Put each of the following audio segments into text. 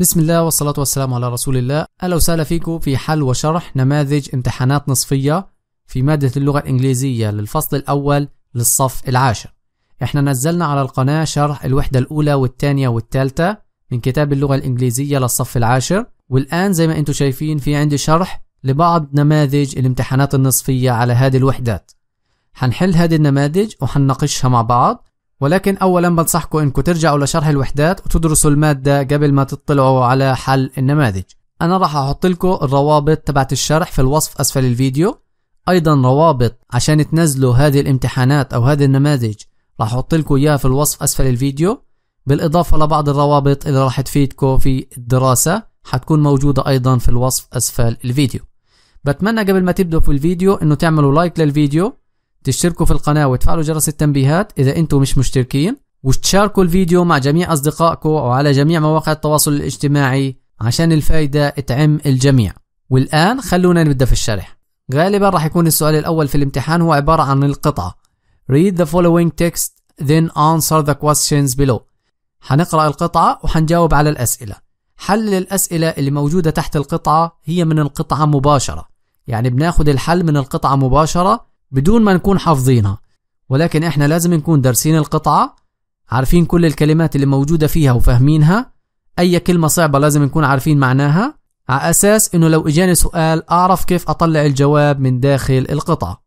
بسم الله والصلاة والسلام على رسول الله أهلا وسهلا فيكم في حل وشرح نماذج امتحانات نصفية في مادة اللغة الإنجليزية للفصل الأول للصف العاشر احنا نزلنا على القناة شرح الوحدة الأولى والثانية والثالثة من كتاب اللغة الإنجليزية للصف العاشر والآن زي ما انتم شايفين في عندي شرح لبعض نماذج الامتحانات النصفية على هذه الوحدات هنحل هذه النماذج وحنناقشها مع بعض ولكن أولا بنصحكم أنكم ترجعوا لشرح الوحدات وتدرسوا المادة قبل ما تطلعوا على حل النماذج أنا راح أحط لكم الروابط تبعت الشرح في الوصف أسفل الفيديو أيضا روابط عشان تنزلوا هذه الامتحانات أو هذه النماذج راح أحط لكم إياها في الوصف أسفل الفيديو بالإضافة لبعض الروابط اللي راح تفيدكم في الدراسة حتكون موجودة أيضا في الوصف أسفل الفيديو بتمنى قبل ما تبدأوا في الفيديو أنه تعملوا لايك للفيديو تشتركوا في القناة وتفعلوا جرس التنبيهات إذا أنتم مش مشتركين وتشاركوا الفيديو مع جميع أصدقائكم وعلى جميع مواقع التواصل الاجتماعي عشان الفايدة تعم الجميع والآن خلونا نبدأ في الشرح غالبا راح يكون السؤال الأول في الامتحان هو عبارة عن القطعة Read the following text then answer the questions below هنقرأ القطعة وحنجاوب على الأسئلة حل الأسئلة اللي موجودة تحت القطعة هي من القطعة مباشرة يعني بناخد الحل من القطعة مباشرة بدون ما نكون حافظينها ولكن احنا لازم نكون دارسين القطعة عارفين كل الكلمات اللي موجودة فيها وفاهمينها أي كلمة صعبة لازم نكون عارفين معناها على أساس أنه لو إجاني سؤال أعرف كيف أطلع الجواب من داخل القطعة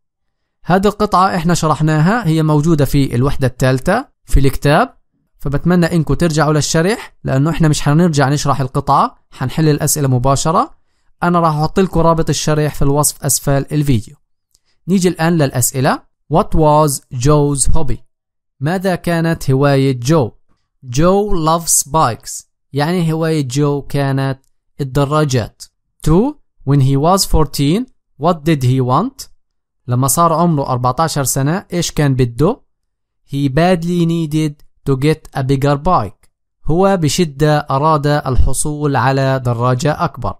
هذه القطعة إحنا شرحناها هي موجودة في الوحدة الثالثة في الكتاب فبتمنى إنكم ترجعوا للشرح لأنه إحنا مش هنرجع نشرح القطعة حنحل الأسئلة مباشرة أنا راح أحط لكم رابط الشرح في الوصف أسفل الفيديو نيجي الآن للأسئلة What was Joe's hobby؟ ماذا كانت هواية جو؟ جو loves bikes يعني هواية جو كانت الدراجات 2. When he was 14 What did he want؟ لما صار عمره 14 سنة إيش كان بده؟ He badly needed to get a bigger bike هو بشدة أراد الحصول على دراجة أكبر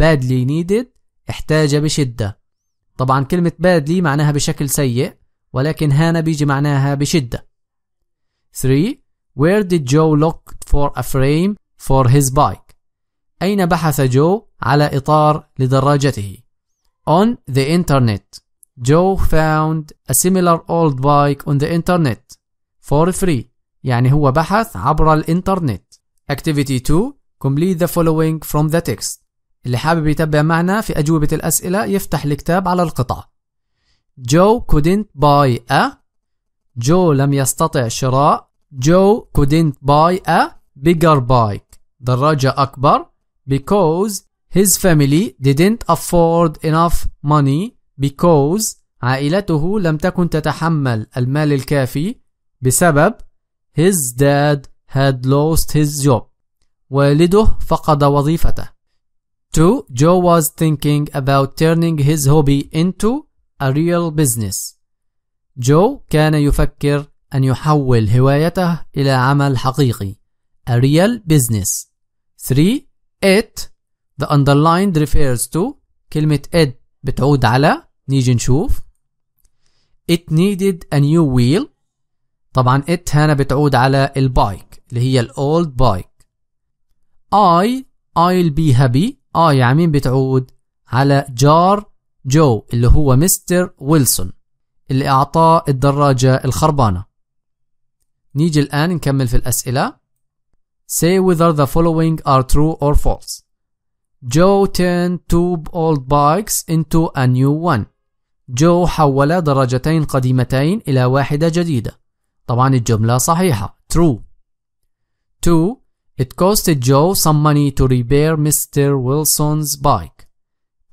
badly needed احتاج بشدة طبعا كلمة badly معناها بشكل سيء ولكن هانا بيجي معناها بشدة 3 Where did Joe look for a frame for his bike? أين بحث جو على إطار لدراجته؟ On the internet. Joe found a similar old bike on the internet for free. يعني هو بحث عبر الإنترنت. Activity 2 Complete the following from the text. اللي حابب يتابع معنا في أجوبة الأسئلة يفتح الكتاب على القطعة جو couldn't buy a جو لم يستطع شراء جو couldn't buy a bigger bike دراجة أكبر because his family didn't afford enough money because عائلته لم تكن تتحمل المال الكافي بسبب his dad had lost his job والده فقد وظيفته 2. Joe was thinking about turning his hobby into a real business. جو كان يفكر أن يحول هوايته إلى عمل حقيقي a real business 3. It The underlined refers to كلمة it بتعود على نيجي نشوف It needed a new wheel طبعا it هنا بتعود على البايك اللي هي الاولد بايك I I'll be happy اي آه عمين بتعود على جار جو اللي هو مستر ويلسون اللي أعطاه الدراجة الخربانة نيجي الآن نكمل في الأسئلة Say whether the following are true or false Joe turned two old bikes into a new one جو حول درجتين قديمتين إلى واحدة جديدة طبعا الجملة صحيحة true Two It costed Joe some money to repair Mr. Wilson's bike.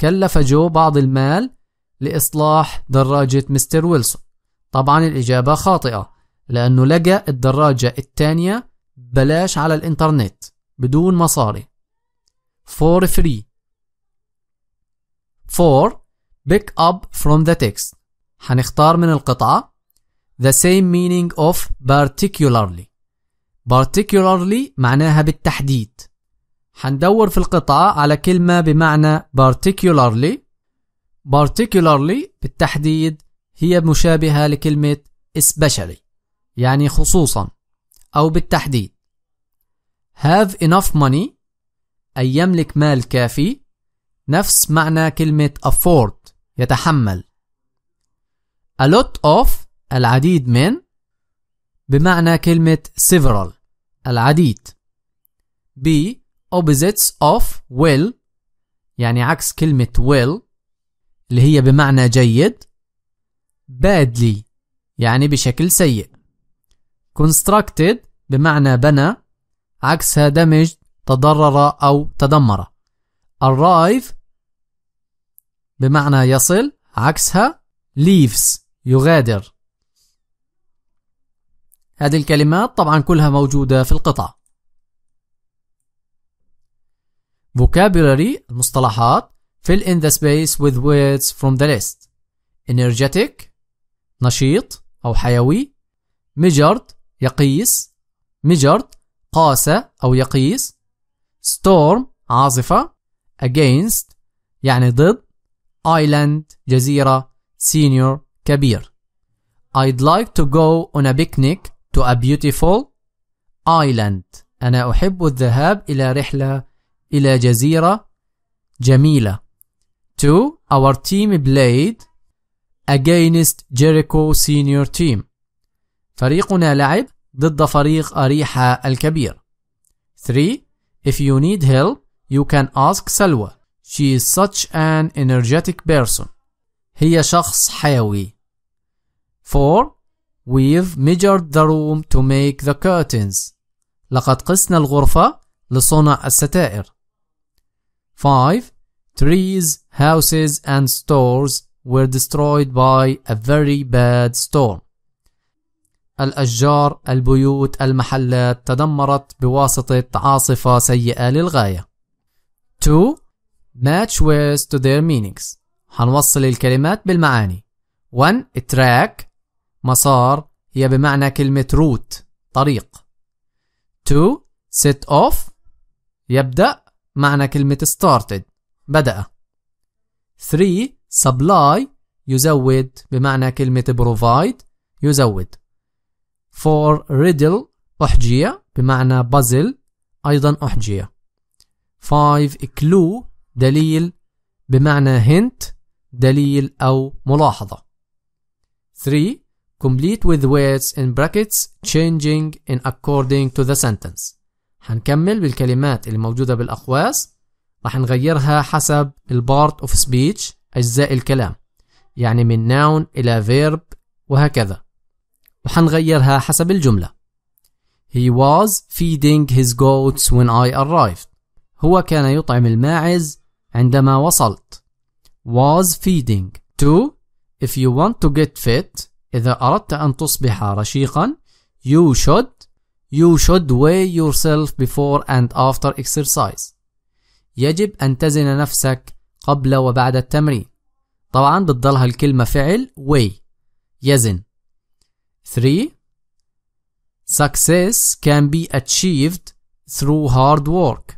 كلف جو بعض المال لإصلاح دراجة مستر ويلسون. طبعا الإجابة خاطئة لأنه لقى الدراجة الثانية بلاش على الإنترنت بدون مصاري. For free. For Pick up from the text. حنختار من القطعة the same meaning of particularly particularly معناها بالتحديد هندور في القطعة على كلمة بمعنى particularly particularly بالتحديد هي مشابهة لكلمة especially يعني خصوصا أو بالتحديد have enough money أي يملك مال كافي نفس معنى كلمة afford يتحمل a lot of العديد من بمعنى كلمة several العديد B opposites of will يعني عكس كلمة will اللي هي بمعنى جيد badly يعني بشكل سيء constructed بمعنى بنى عكسها damaged تضرر أو تدمر arrive بمعنى يصل عكسها leaves يغادر هذه الكلمات طبعا كلها موجودة في القطع vocabulary المصطلحات fill in the space with words from the list energetic نشيط أو حيوي measured يقيس measured قاسة أو يقيس storm عاصفة against يعني ضد island جزيرة senior كبير I'd like to go on a picnic to a beautiful island أنا أحب الذهاب إلى رحلة إلى جزيرة جميلة to our team played against Jericho senior team فريقنا لعب ضد فريق أريحة الكبير 3. If you need help you can ask Salwa She is such an energetic person هي شخص حيوي 4. We've measured the room to make the curtains. لقد قسنا الغرفة لصنع الستائر. 5. Trees, houses and stores were destroyed by a very bad storm. الأشجار، البيوت، المحلات تدمرت بواسطة عاصفة سيئة للغاية. 2. Match words to their meanings. هنوصل الكلمات بالمعاني. 1. Track مسار هي بمعنى كلمة روت طريق to set off يبدأ معنى كلمة started بدأ 3 supply يزود بمعنى كلمة provide يزود 4 riddle أحجية بمعنى puzzle أيضا أحجية 5 clue دليل بمعنى hint دليل أو ملاحظة 3 complete with words in brackets changing in according to the sentence هنكمل بالكلمات اللي موجودة بالأقواس راح نغيرها حسب part of speech أجزاء الكلام يعني من noun إلى verb وهكذا وحنغيرها حسب الجملة He was feeding his goats when I arrived هو كان يطعم الماعز عندما وصلت was feeding to if you want to get fit إذا أردت أن تصبح رشيقا you should you should weigh yourself before and after exercise يجب أن تزن نفسك قبل وبعد التمرين طبعا بتضلها الكلمة فعل weigh يزن 3 Success can be achieved through hard work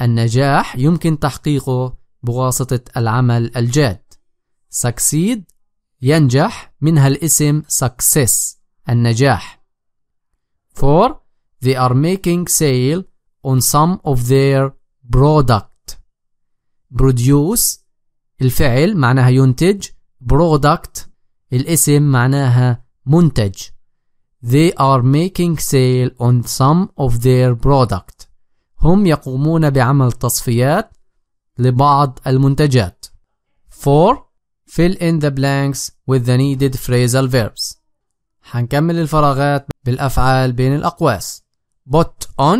النجاح يمكن تحقيقه بواسطة العمل الجاد Succeed ينجح منها الاسم success النجاح for they are making sale on some of their product produce الفعل معناها ينتج product الاسم معناها منتج they are making sale on some of their product هم يقومون بعمل تصفيات لبعض المنتجات for fill in the blanks with the needed phrasal verbs هنكمل الفراغات بالأفعال بين الأقواس put on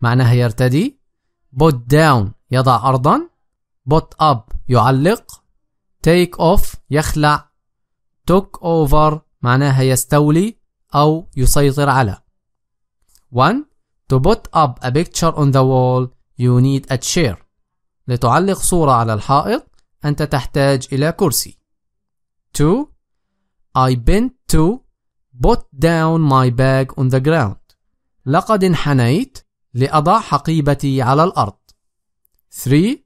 معناها يرتدي put down يضع أرضا put up يعلق take off يخلع took over معناها يستولي أو يسيطر على 1. To put up a picture on the wall you need a chair لتعلق صورة على الحائط أنت تحتاج إلى كرسي. 2. I bent to put down my bag on the ground. لقد انحنيت لأضع حقيبتي على الأرض. 3.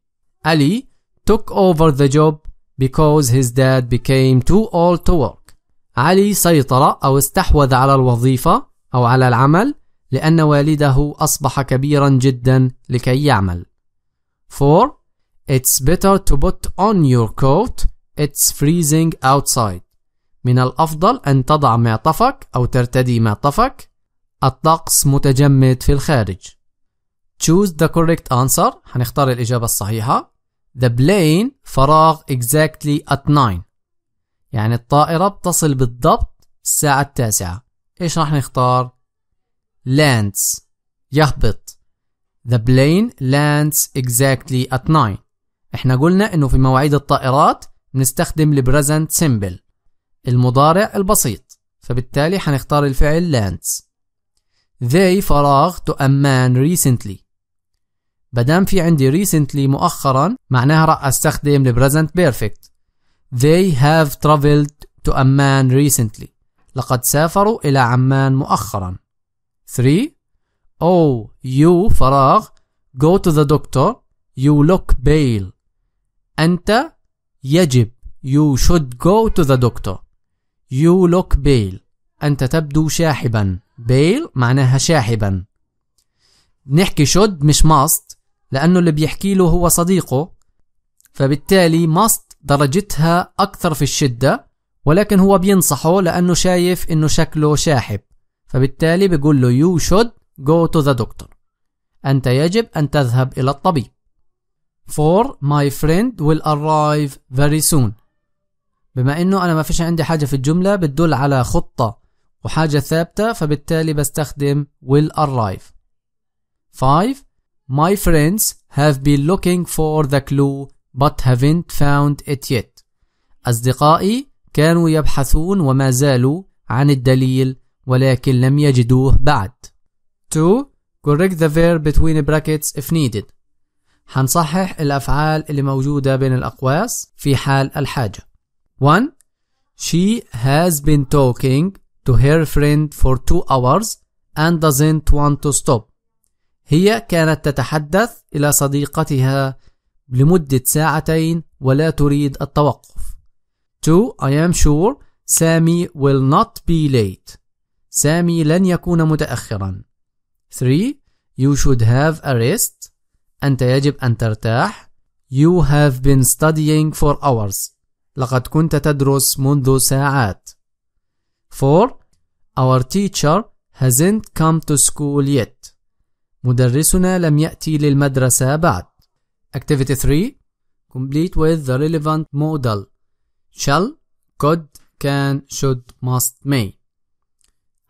Ali took over the job because his dad became too old to work. علي سيطر أو استحوذ على الوظيفة أو على العمل لأن والده أصبح كبيرا جدا لكي يعمل. 4. It's better to put on your coat. It's freezing outside. من الأفضل أن تضع معطفك أو ترتدي معطفك. الطقس متجمد في الخارج. Choose the correct answer. هنختار الإجابة الصحيحة. The plane فراغ exactly at 9. يعني الطائرة بتصل بالضبط الساعة التاسعة. إيش راح نختار؟ lands يهبط. The plane lands exactly at 9. احنا قلنا انه في مواعيد الطائرات بنستخدم البريزنت سيمبل المضارع البسيط فبالتالي حنختار الفعل لانس they فراغ to a man recently مادام في عندي recently مؤخرا معناها راح استخدم البريزنت بيرفكت they have traveled to man recently لقد سافروا إلى عمان مؤخرا 3 أو you فراغ go to the doctor you look pale أنت يجب You should go to the doctor You look pale أنت تبدو شاحبا بيل معناها شاحبا نحكي should مش must لأنه اللي بيحكي له هو صديقه فبالتالي must درجتها أكثر في الشدة ولكن هو بينصحه لأنه شايف إنه شكله شاحب فبالتالي بيقول له you should go to the doctor أنت يجب أن تذهب إلى الطبيب for my friend will arrive very soon بما انه انا ما فيش عندي حاجة في الجملة بتدل على خطة وحاجة ثابتة فبالتالي بستخدم will arrive 5 My friends have been looking for the clue but haven't found it yet أصدقائي كانوا يبحثون وما زالوا عن الدليل ولكن لم يجدوه بعد 2 Correct the verb between brackets if needed حنصحح الأفعال اللي موجودة بين الأقواس في حال الحاجة 1. She has been talking to her friend for two hours and doesn't want to stop. هي كانت تتحدث إلى صديقتها لمدة ساعتين ولا تريد التوقف. 2. I am sure Sammy will not be late. سامي لن يكون متأخرا. 3. You should have a rest أنت يجب أن ترتاح. You have been studying for hours. لقد كنت تدرس منذ ساعات. 4. Our teacher hasn't come to school yet. مدرسنا لم يأتي للمدرسة بعد. Activity 3. Complete with the relevant modal. Shall, could, can, should, must, may.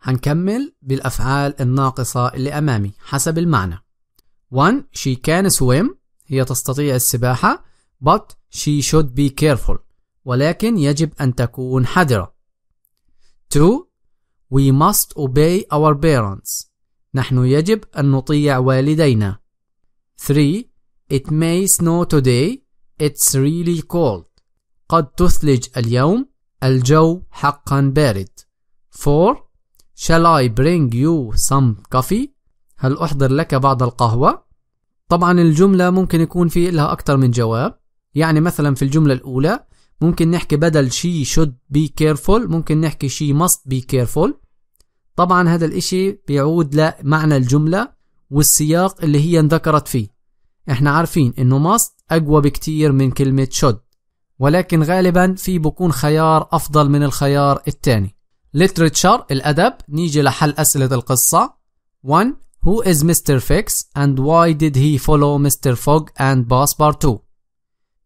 هنكمل بالأفعال الناقصة اللي أمامي حسب المعنى. 1. She can swim هي تستطيع السباحة but she should be careful ولكن يجب أن تكون حذرة 2. We must obey our parents نحن يجب أن نطيع والدينا 3. It may snow today It's really cold قد تثلج اليوم الجو حقا بارد 4. Shall I bring you some coffee هل أحضر لك بعض القهوة؟ طبعا الجملة ممكن يكون في لها أكتر من جواب يعني مثلا في الجملة الأولى ممكن نحكي بدل she should be careful ممكن نحكي she must be careful طبعا هذا الاشي بيعود لمعنى الجملة والسياق اللي هي انذكرت فيه احنا عارفين انه must اقوى بكتير من كلمة should ولكن غالبا في بكون خيار افضل من الخيار التاني literature الادب نيجي لحل اسئلة القصة 1 Who is Mr. Fix and why did he follow Mr. Fogg and Passepartout?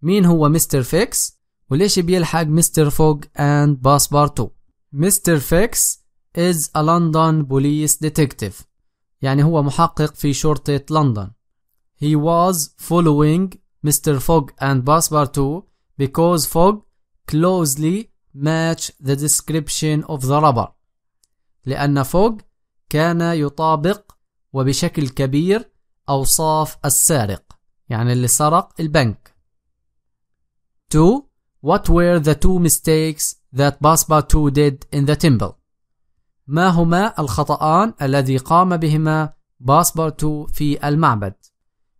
مين هو مستر فيكس وليش بيلحق Mr. فوج and باسبارتو Mr. Fix is a London police detective يعني هو محقق في شرطة لندن He was following Mr. Fogg and Passepartout because Fogg closely matched the description of the robber لأن فوج كان يطابق وبشكل كبير أوصاف السارق يعني اللي سرق البنك 2. What were the two mistakes that Basbatu did in the temple? ما هما الخطأان الذي قام بهما باسبرتو في المعبد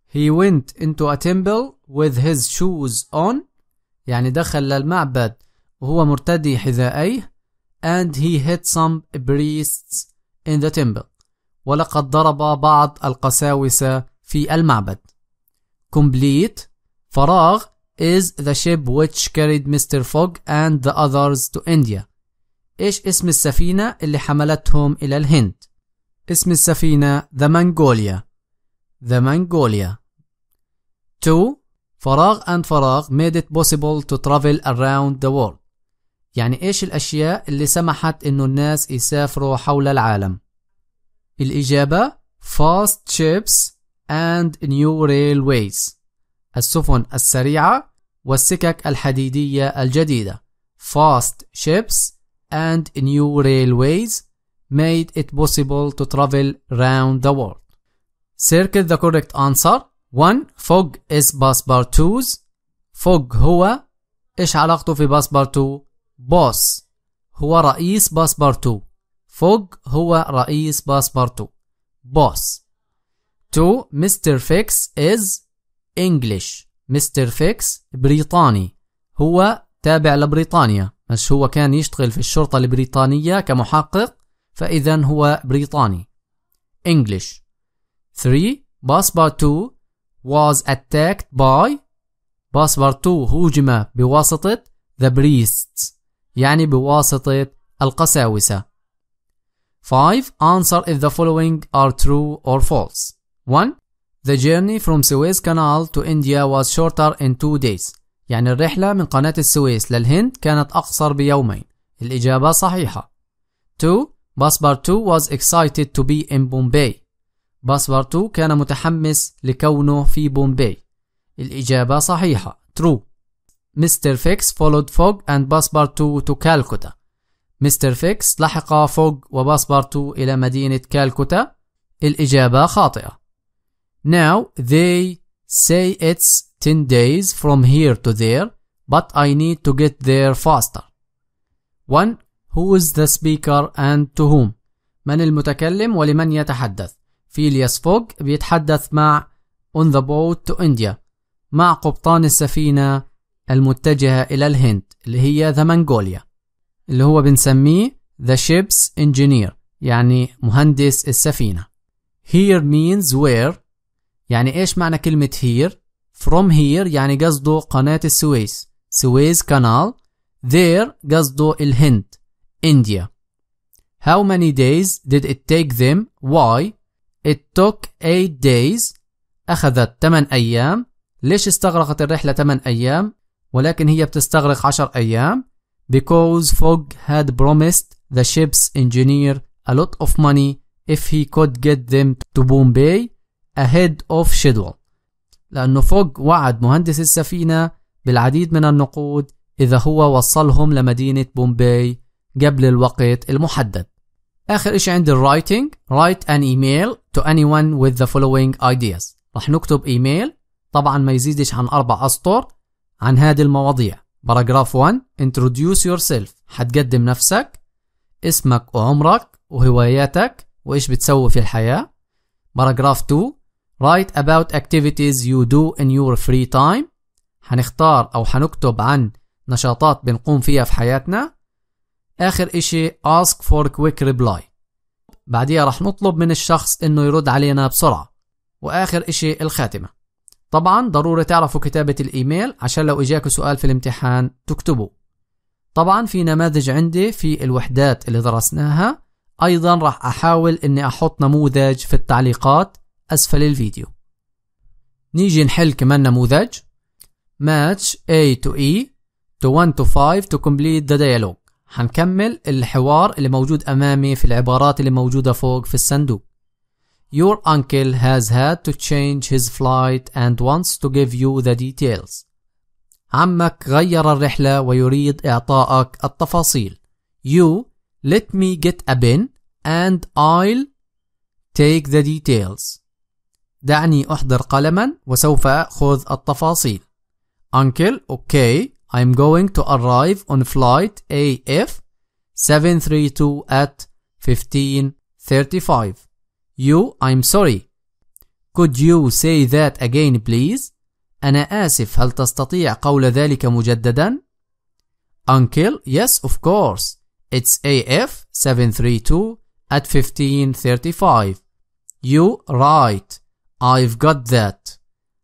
He went into a temple with his shoes on يعني دخل للمعبد وهو مرتدي حذائيه and he hit some priests in the temple ولقد ضرب بعض القساوسة في المعبد complete فراغ is the ship which carried Mr. Fogg and the others to India ايش اسم السفينة اللي حملتهم إلى الهند اسم السفينة the Mongolia the Mongolia 2 فراغ and فراغ made it possible to travel around the world يعني ايش الأشياء اللي سمحت إنه الناس يسافروا حول العالم الإجابة fast ships and new railways السفن السريعة والسكك الحديدية الجديدة fast ships and new railways made it possible to travel round the world. Circle the correct answer 1. fog is 2's fog هو إيش علاقته في 2 boss هو رئيس 2 فوج هو رئيس باسبارتو بوس تو مستر فيكس از انجلش مستر فيكس بريطاني هو تابع لبريطانيا بس هو كان يشتغل في الشرطة البريطانية كمحقق فإذا هو بريطاني English 3 باسبارتو was attacked by Passepartout هوجم بواسطة the priests يعني بواسطة القساوسة 5. Answer if the following are true or false. 1. The journey from Suez Canal to India was shorter in 2 days. يعني الرحلة من قناة السويس للهند كانت أقصر بيومين. الإجابة صحيحة. 2. باسبارتو was excited to be in Bombay. باسبارتو كان متحمس لكونه في بومباي. الإجابة صحيحة. True. Mr. Fix followed Fogg and Passepartout to Calcutta. مستر فيكس لحق فوق وباسبارتو إلى مدينة كالكوتا الإجابة خاطئة Now they say it's 10 days from here to there but I need to get there faster 1. Who is the speaker and to whom من المتكلم ولمن يتحدث فيلياس فوغ بيتحدث مع on the boat to India مع قبطان السفينة المتجهة إلى الهند اللي هي ذا منغوليا اللي هو بنسميه the ship's engineer يعني مهندس السفينة here means where يعني ايش معنى كلمة here from here يعني قصده قناة السويس سويس كانال there قصده الهند إنديا how many days did it take them why it took 8 days أخذت 8 أيام ليش استغرقت الرحلة 8 أيام ولكن هي بتستغرق 10 أيام because Fogg had promised the ship's engineer a lot of money if he could get them to Bombay ahead of schedule لأنه فوج وعد مهندس السفينة بالعديد من النقود إذا هو وصلهم لمدينة بومباي قبل الوقت المحدد آخر إشي عند الرايتنج write an email to anyone with the following ideas رح نكتب إيميل طبعا ما يزيدش عن أربع أسطر عن هذه المواضيع باراجراف 1 introduce yourself هتقدم نفسك اسمك وعمرك وهواياتك وايش بتسوي في الحياة باراجراف 2 write about activities you do in your free time هنختار أو هنكتب عن نشاطات بنقوم فيها في حياتنا آخر إشي ask for quick reply بعديها رح نطلب من الشخص إنه يرد علينا بسرعة وآخر إشي الخاتمة طبعا ضروري تعرفوا كتابة الإيميل عشان لو إجاكوا سؤال في الامتحان تكتبوا طبعا في نماذج عندي في الوحدات اللي درسناها أيضا راح أحاول أني أحط نموذج في التعليقات أسفل الفيديو نيجي نحل كمان نموذج match A to E to 1 to 5 to complete the dialogue هنكمل الحوار اللي موجود أمامي في العبارات اللي موجودة فوق في الصندوق Your uncle has had to change his flight and wants to give you the details. عمك غير الرحلة ويريد إعطائك التفاصيل. You, let me get a pen and I'll take the details. دعني أحضر قلما وسوف أخذ التفاصيل. Uncle, okay, I'm going to arrive on flight AF 732 at 1535. You, I'm sorry. Could you say that again please? أنا آسف هل تستطيع قول ذلك مجددا؟ Uncle, yes of course. It's AF 732 at 1535. You right. I've got that.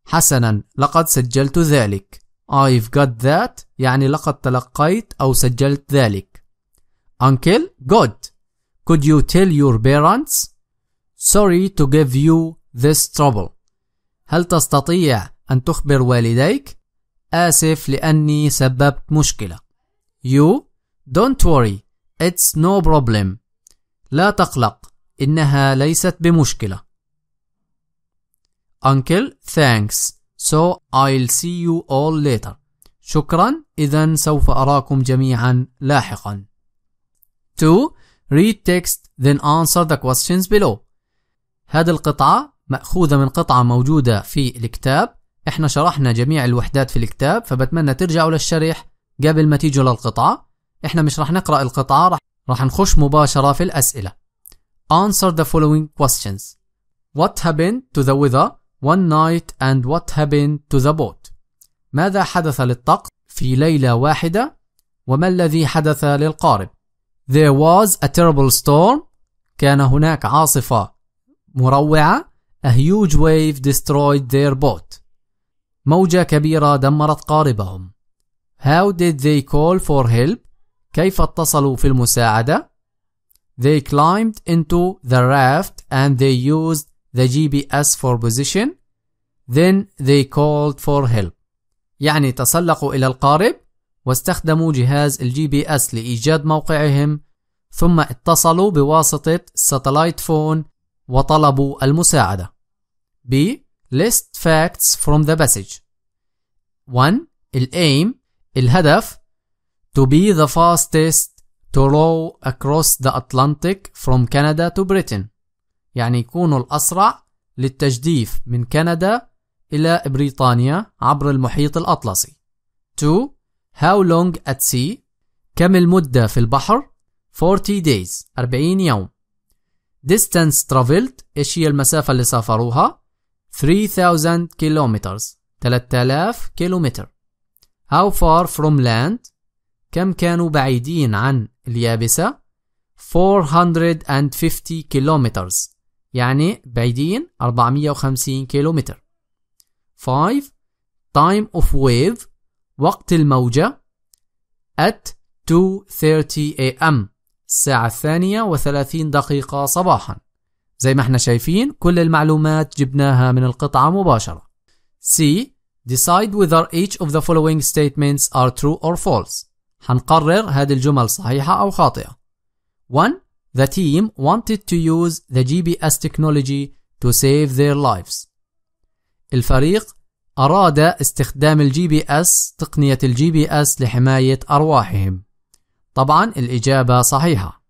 حسنا لقد سجلت ذلك. I've got that يعني لقد تلقيت أو سجلت ذلك. Uncle, good. Could you tell your parents? Sorry to give you this trouble. هل تستطيع أن تخبر والديك؟ آسف لأني سببت مشكلة. You don't worry it's no problem. لا تقلق إنها ليست بمشكلة. Uncle thanks so I'll see you all later. شكرا إذا سوف أراكم جميعا لاحقا. 2. Read text then answer the questions below. هذه القطعة مأخوذة من قطعة موجودة في الكتاب احنا شرحنا جميع الوحدات في الكتاب فبتمنى ترجعوا للشريح قبل ما تيجوا للقطعة احنا مش رح نقرأ القطعة راح رح نخش مباشرة في الأسئلة Answer the following questions What happened to the weather one night and what happened to the boat ماذا حدث للطقس في ليلة واحدة وما الذي حدث للقارب There was a terrible storm كان هناك عاصفة مروعة A huge wave destroyed their boat موجة كبيرة دمرت قاربهم How did they call for help? كيف اتصلوا في المساعدة؟ They climbed into the raft and they used the GPS for position. Then they called for help. يعني تسلقوا إلى القارب واستخدموا جهاز الجي بي اس لإيجاد موقعهم ثم اتصلوا بواسطة ساتلايت فون وطلبوا المساعدة B. List facts from the passage 1. الأيم الهدف To be the fastest to row across the Atlantic from Canada to Britain يعني يكونوا الأسرع للتجديف من كندا إلى بريطانيا عبر المحيط الأطلسي 2. How long at sea كم المدة في البحر 40 days 40 يوم distance traveled ايش هي المسافة اللي سافروها 3000 kilometers 3000 كيلومتر how far from land كم كانوا بعيدين عن اليابسة 450 kilometers يعني بعيدين 450 كيلومتر 5 time of wave وقت الموجة at 2:30 a.m. الساعة الثانية وثلاثين دقيقة صباحا زي ما احنا شايفين كل المعلومات جبناها من القطعة مباشرة C Decide whether each of the following statements are true or false حنقرر هذه الجمل صحيحة أو خاطئة 1. The team wanted to use the GPS technology to save their lives الفريق أراد استخدام الجي بي اس تقنية الجي بي اس لحماية أرواحهم طبعا الإجابة صحيحة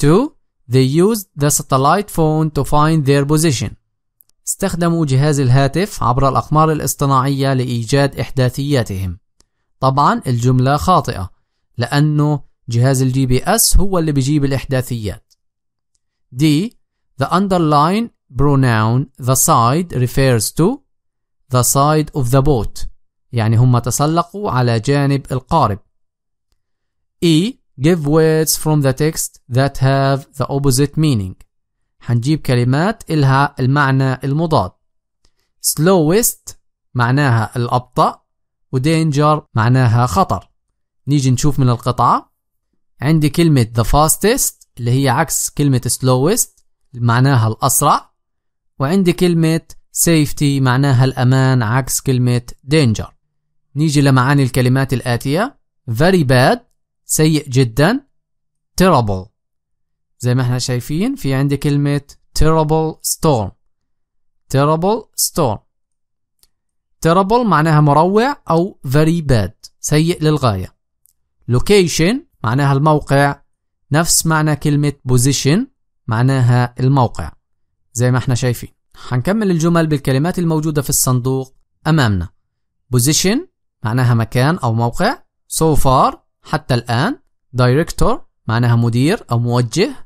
2. They used the satellite phone to find their position استخدموا جهاز الهاتف عبر الأقمار الاصطناعية لإيجاد إحداثياتهم طبعا الجملة خاطئة لأنه جهاز الجي بي اس هو اللي بيجيب الإحداثيات D. The underline pronoun the side refers to the side of the boat يعني هم تسلقوا على جانب القارب E give words from the text that have the opposite meaning حنجيب كلمات إلها المعنى المضاد slowest معناها الأبطأ و danger معناها خطر نيجي نشوف من القطعة عندي كلمة the fastest اللي هي عكس كلمة slowest معناها الأسرع وعندي كلمة safety معناها الأمان عكس كلمة danger نيجي لمعاني الكلمات الآتية very bad سيء جدا terrible زي ما احنا شايفين في عندي كلمة terrible storm terrible storm terrible معناها مروع أو very bad سيء للغاية location معناها الموقع نفس معنى كلمة position معناها الموقع زي ما احنا شايفين هنكمل الجمل بالكلمات الموجودة في الصندوق أمامنا position معناها مكان أو موقع so far حتى الآن director معناها مدير أو موجه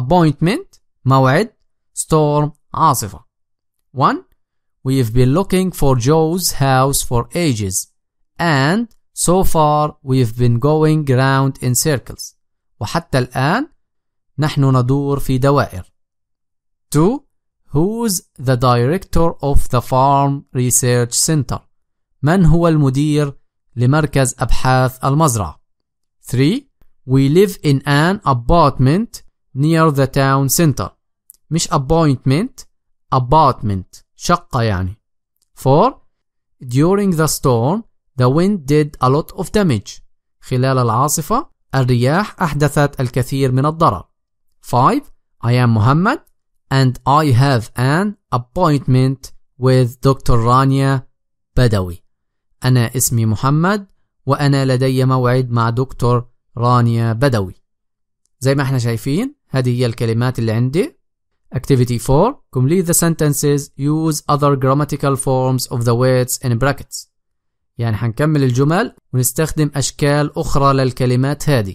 appointment موعد storm عاصفة 1 We've been looking for Joe's house for ages and so far we've been going round in circles وحتى الآن نحن ندور في دوائر 2 Who's the director of the farm research center من هو المدير لمركز أبحاث المزرعة 3. We live in an apartment near the town center مش appointment apartment شقة يعني 4. During the storm the wind did a lot of damage خلال العاصفة الرياح أحدثت الكثير من الضرر 5. I am Muhammad and I have an appointment with Dr. Rania Badawi أنا اسمي محمد وأنا لدي موعد مع دكتور رانيا بدوي زي ما احنا شايفين هذه هي الكلمات اللي عندي Activity 4 Complete the sentences use other grammatical forms of the words in brackets يعني حنكمل الجمل ونستخدم أشكال أخرى للكلمات هذه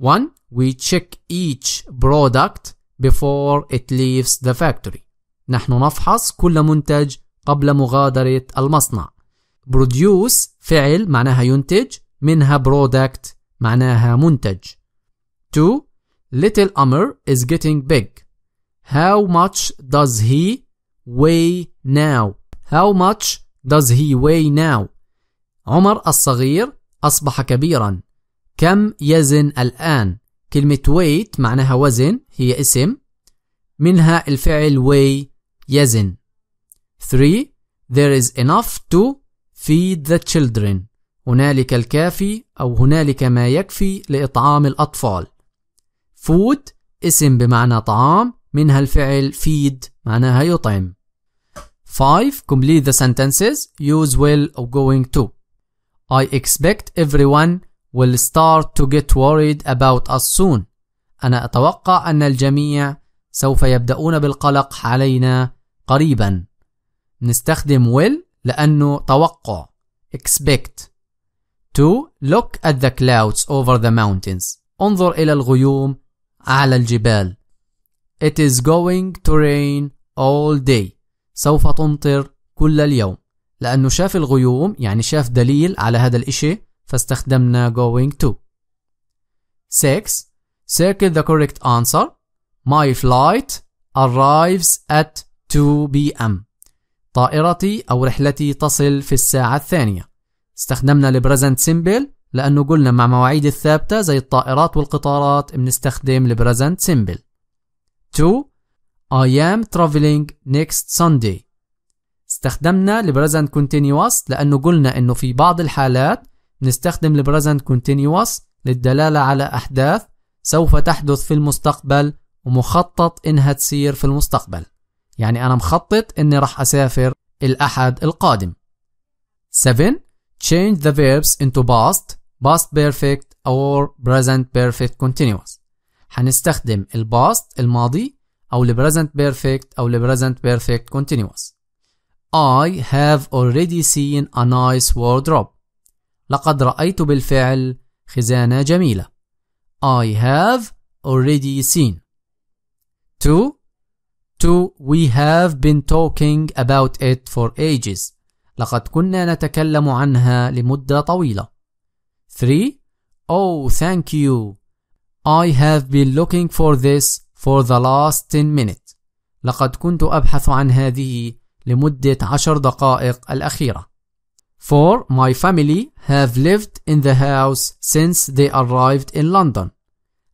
1. We check each product before it leaves the factory نحن نفحص كل منتج قبل مغادرة المصنع Produce فعل معناها ينتج منها product معناها منتج 2 Little Amr is getting big How much does he weigh now? How much does he weigh now? عمر الصغير أصبح كبيرا كم يزن الآن؟ كلمة weight معناها وزن هي اسم منها الفعل weigh يزن 3 There is enough to Feed the children هنالك الكافي أو هنالك ما يكفي لإطعام الأطفال Food اسم بمعنى طعام منها الفعل feed معناها يطعم 5. Complete the sentences use will or going to I expect everyone will start to get worried about us soon أنا أتوقع أن الجميع سوف يبدأون بالقلق علينا قريبا نستخدم will لأنه توقع expect to look at the clouds over the mountains انظر إلى الغيوم على الجبال It is going to rain all day سوف تمطر كل اليوم لأنه شاف الغيوم يعني شاف دليل على هذا الإشي فاستخدمنا going to 6. Circle the correct answer My flight arrives at 2 p.m. طائرتي أو رحلتي تصل في الساعة الثانية استخدمنا البريزنت سيمبل لأنه قلنا مع مواعيد الثابتة زي الطائرات والقطارات بنستخدم البريزنت سيمبل 2 I am traveling next Sunday استخدمنا البريزنت continuous لأنه قلنا إنه في بعض الحالات نستخدم البريزنت continuous للدلالة على أحداث سوف تحدث في المستقبل ومخطط إنها تصير في المستقبل يعني أنا مخطط إني راح أسافر الأحد القادم 7. Change the verbs into past, past perfect or present perfect continuous هنستخدم الباست الماضي أو present perfect أو present perfect continuous I have already seen a nice wardrobe لقد رأيت بالفعل خزانة جميلة I have already seen 2 2. We have been talking about it for ages. لقد كنا نتكلم عنها لمدة طويلة. 3. Oh, thank you. I have been looking for this for the last 10 minutes. لقد كنت أبحث عن هذه لمدة عشر دقائق الأخيرة. 4. My family have lived in the house since they arrived in London.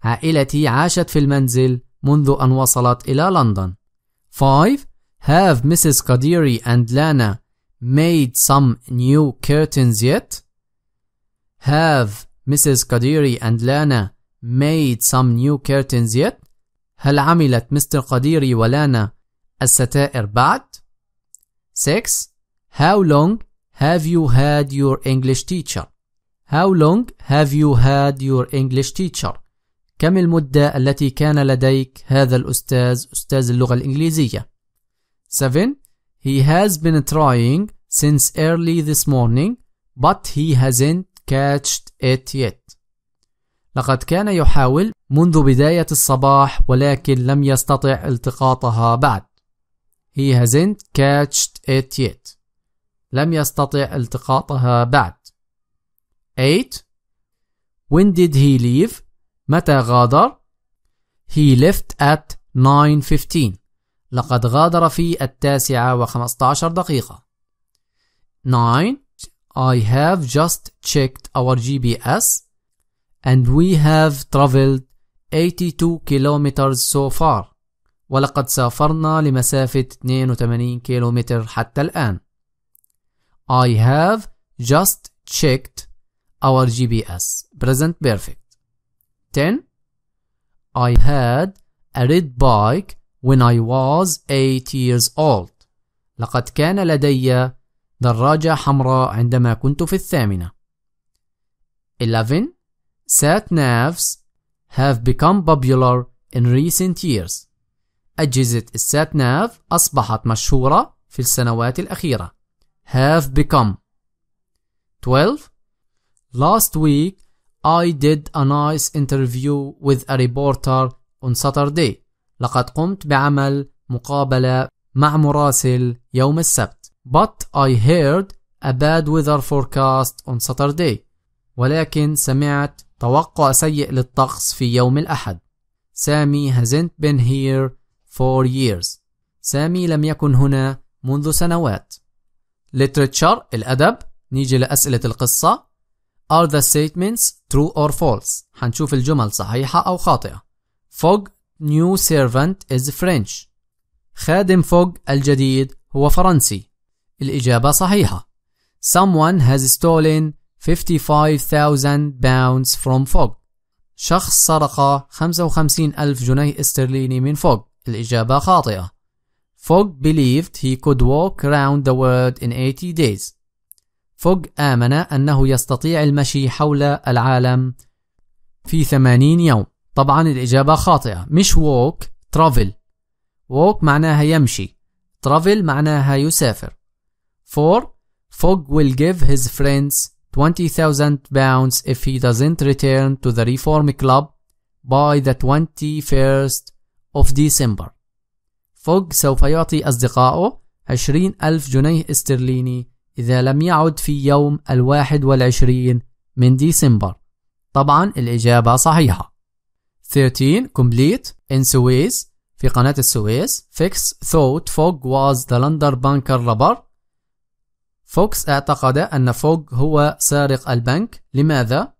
عائلتي عاشت في المنزل منذ أن وصلت إلى لندن. 5. Have Mrs. Kadiri and Lana made some new curtains yet? Have Mrs. Kadiri and Lana made some new curtains yet? هل عملت مستر قديري ولانا الستائر بعد؟ 6. How long have you had your English teacher? How long have you had your English teacher? كم المدة التي كان لديك هذا الأستاذ أستاذ اللغة الإنجليزية؟ 7. He has been trying since early this morning but he hasn't catched it yet. لقد كان يحاول منذ بداية الصباح ولكن لم يستطع التقاطها بعد. He hasn't catched it yet. لم يستطع التقاطها بعد. 8. When did he leave? متى غادر؟ He left at 9.15 لقد غادر في التاسعة وخمسة عشر دقيقة 9 I have just checked our GPS and we have traveled 82 kilometers so far ولقد سافرنا لمسافة 82 كيلومتر حتى الآن I have just checked our GPS present perfect 10 I had a red bike when I was 8 years old لقد كان لدي دراجة حمراء عندما كنت في الثامنة 11 Sat navs have become popular in recent years أجهزة السات ناف أصبحت مشهورة في السنوات الأخيرة have become 12 Last week I did a nice interview with a reporter on Saturday. لقد قمت بعمل مقابلة مع مراسل يوم السبت. But I heard a bad weather forecast on Saturday. ولكن سمعت توقع سيء للطقس في يوم الأحد. سامي hasn't been here for years. سامي لم يكن هنا منذ سنوات. literature الأدب نيجي لأسئلة القصة Are the statements true or false هنشوف الجمل صحيحة أو خاطئة Fog new servant is French خادم فوج الجديد هو فرنسي الإجابة صحيحة Someone has stolen 55,000 pounds from Fog. شخص سرق 55,000 جنيه استرليني من فوج الإجابة خاطئة Fog believed he could walk around the world in 80 days فوج آمن أنه يستطيع المشي حول العالم في 80 يوم طبعا الإجابة خاطئة مش ووك ترافل ووك معناها يمشي ترافل معناها يسافر 4 فوج will give his friends 20,000 pounds if he doesn't return to the reform club by the 21st of December. فوج سوف يعطي أصدقائه 20,000 جنيه استرليني إذا لم يعد في يوم الواحد والعشرين من ديسمبر طبعا الإجابة صحيحة 13 complete in Suez في قناة السويس فيكس thought fog was the London banker rubber فوكس اعتقد أن فوج هو سارق البنك لماذا؟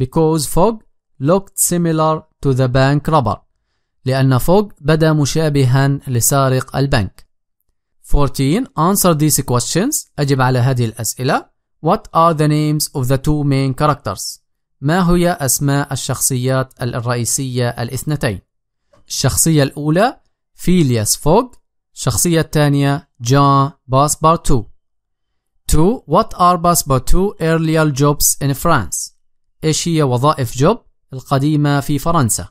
because fog looked similar to the bank robber لأن فوج بدا مشابها لسارق البنك 14 Answer these questions أجب على هذه الأسئلة What are the names of the two main characters؟ ما هي أسماء الشخصيات الرئيسية الاثنتين؟ الشخصية الأولى فيلياس فوغ الشخصية الثانية جون باسبارتو 2. What are باسبارتو earlier jobs in France؟ إيش هي وظائف جوب القديمة في فرنسا؟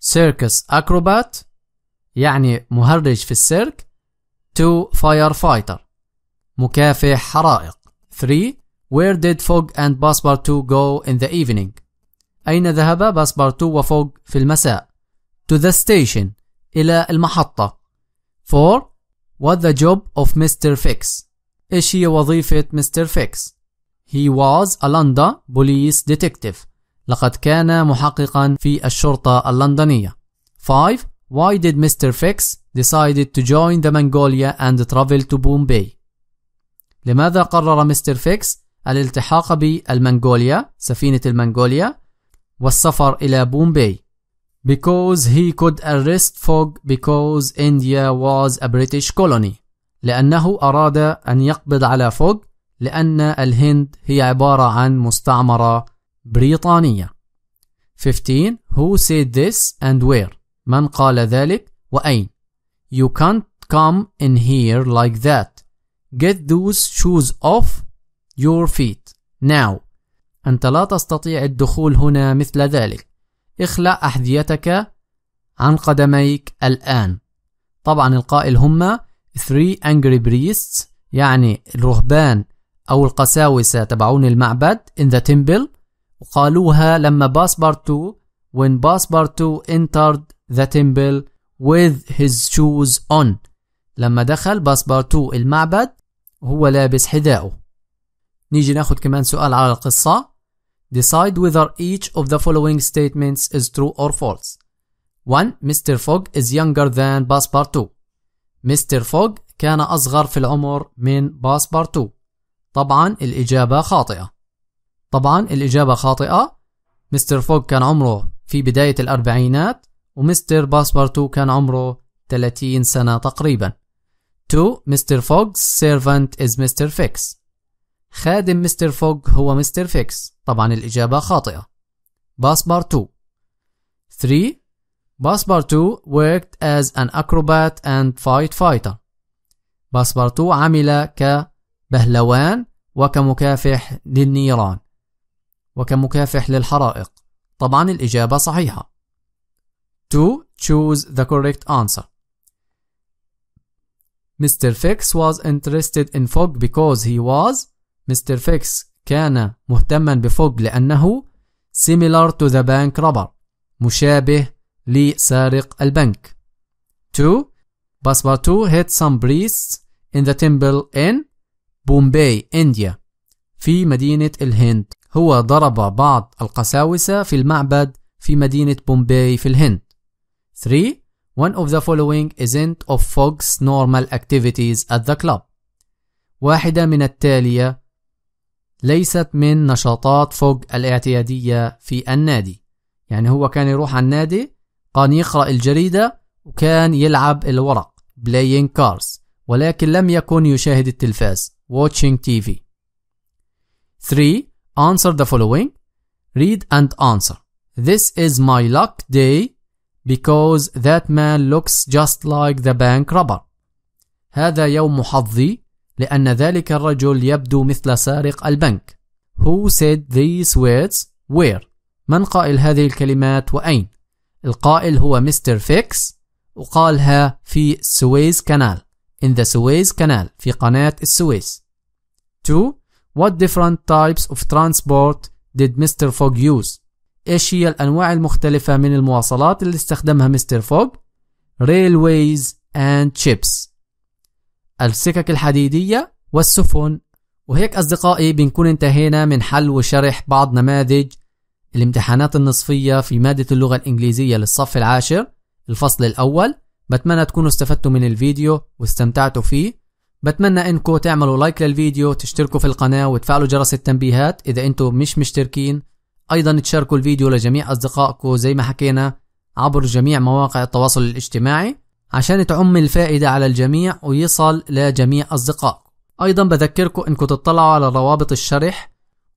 سيركس أكروبات يعني مهرج في السيرك 2. فاير فايتر مكافح حرائق 3. Where did Fog and Passepartout go in the evening? أين ذهب باسبارتو وفوغ في المساء؟ To the station إلى المحطة 4. What the job of Mr. Fix? إيش هي وظيفة Mr. Fix? He was a London police detective. لقد كان محققا في الشرطة اللندنية. 5. Why did Mr. Fix decide to join the Mongolia and travel to Bombay? لماذا قرر مستر فيكس الالتحاق بالمنغوليا سفينة المنغوليا والسفر إلى بومبي because he could arrest Fogg because India was a British colony لأنه أراد أن يقبض على فوغ لأن الهند هي عبارة عن مستعمرة بريطانية 15 Who said this and where من قال ذلك وأين You can't come in here like that Get those shoes off your feet now أنت لا تستطيع الدخول هنا مثل ذلك اخلع أحذيتك عن قدميك الآن طبعا القائل هم three angry priests يعني الرهبان أو القساوسة تبعون المعبد in the temple وقالوها لما باسبارتو when باسبارتو entered the temple with his shoes on لما دخل باسبارتو المعبد وهو لابس حذائه نيجي ناخد كمان سؤال على القصة decide whether each of the following statements is true or false 1 Mr. Fogg is younger than باسبارتو Mr. Fogg كان أصغر في العمر من باسبارتو طبعا الإجابة خاطئة طبعا الإجابة خاطئة مستر فوغ كان عمره في بداية الأربعينات ومستر باسبارتو كان عمره 30 سنة تقريبا 2. مستر فوج سيرفنت از مستر فيكس خادم مستر فوج هو مستر فيكس طبعا الإجابة خاطئة باسبارتو 3. باسبارتو worked as an acrobat and fight fighter باسبارتو عمل كبهلوان وكمكافح للنيران وكمكافح للحرائق طبعا الإجابة صحيحة to choose the correct answer. Mr. Fix was interested in fog because he was Mr. Fix كان مهتما بفوج لأنه similar to the bank robber مشابه لسارق البنك. 2. Passepartout hit some priests in the temple in Bombay, India في مدينة الهند. هو ضرب بعض القساوسة في المعبد في مدينة بومباي في الهند. 3. One of the following isn't of Fogg's normal activities at the club. واحدة من التالية ليست من نشاطات فوق الاعتيادية في النادي يعني هو كان يروح على النادي كان يقرأ الجريدة وكان يلعب الورق playing cards ولكن لم يكن يشاهد التلفاز watching TV 3. Answer the following Read and answer This is my luck day because that man looks just like the bank robber. هذا يوم حظي لأن ذلك الرجل يبدو مثل سارق البنك. Who said these words? Where? من قائل هذه الكلمات وأين؟ القائل هو مستر فيكس وقالها في سويس كانال in the Suez Canal في قناة السويس. 2. What different types of transport did Mr. Fogg use? إيش هي الأنواع المختلفة من المواصلات اللي استخدمها مستر فوغ railways and chips السكك الحديدية والسفن وهيك أصدقائي بنكون انتهينا من حل وشرح بعض نماذج الامتحانات النصفية في مادة اللغة الإنجليزية للصف العاشر الفصل الأول بتمنى تكونوا استفدتوا من الفيديو واستمتعتوا فيه بتمنى انكم تعملوا لايك للفيديو تشتركوا في القناة وتفعلوا جرس التنبيهات إذا انتم مش مشتركين أيضا تشاركوا الفيديو لجميع أصدقائكم زي ما حكينا عبر جميع مواقع التواصل الاجتماعي عشان تعم الفائدة على الجميع ويصل لجميع أصدقائكم أيضا بذكركم أنكم تطلعوا على روابط الشرح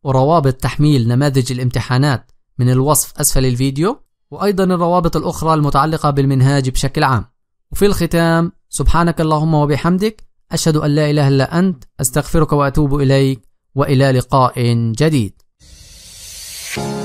وروابط تحميل نماذج الامتحانات من الوصف أسفل الفيديو وأيضا الروابط الأخرى المتعلقة بالمنهاج بشكل عام وفي الختام سبحانك اللهم وبحمدك أشهد أن لا إله إلا أنت أستغفرك وأتوب إليك وإلى لقاء جديد you